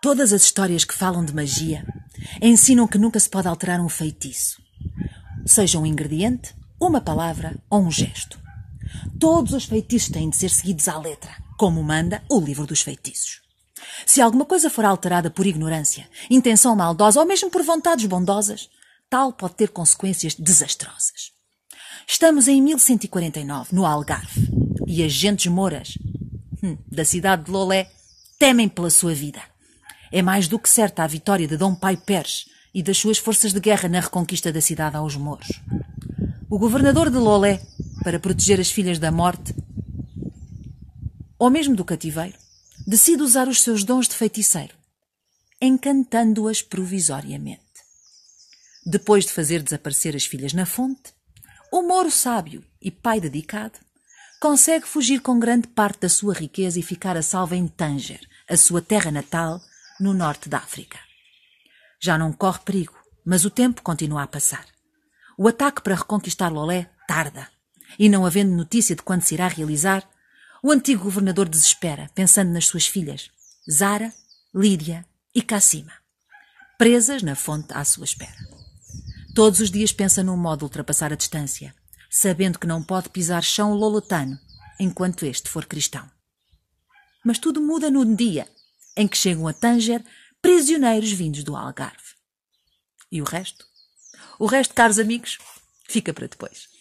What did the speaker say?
Todas as histórias que falam de magia ensinam que nunca se pode alterar um feitiço, seja um ingrediente, uma palavra ou um gesto. Todos os feitiços têm de ser seguidos à letra, como manda o livro dos feitiços. Se alguma coisa for alterada por ignorância, intenção maldosa ou mesmo por vontades bondosas, tal pode ter consequências desastrosas. Estamos em 1149, no Algarve, e gentes moras hum, da cidade de Lolé temem pela sua vida é mais do que certa a vitória de Dom Pai Pérez e das suas forças de guerra na reconquista da cidade aos mouros. O governador de Lolé, para proteger as filhas da morte, ou mesmo do cativeiro, decide usar os seus dons de feiticeiro, encantando-as provisoriamente. Depois de fazer desaparecer as filhas na fonte, o Moro sábio e pai dedicado consegue fugir com grande parte da sua riqueza e ficar a salvo em Tanger, a sua terra natal, no norte da África. Já não corre perigo, mas o tempo continua a passar. O ataque para reconquistar Lolé tarda, e não havendo notícia de quando se irá realizar, o antigo governador desespera, pensando nas suas filhas, Zara, Lídia e Cassima, presas na fonte à sua espera. Todos os dias pensa num modo de ultrapassar a distância, sabendo que não pode pisar chão lolotano enquanto este for cristão. Mas tudo muda num dia em que chegam a Tanger prisioneiros vindos do Algarve. E o resto? O resto, caros amigos, fica para depois.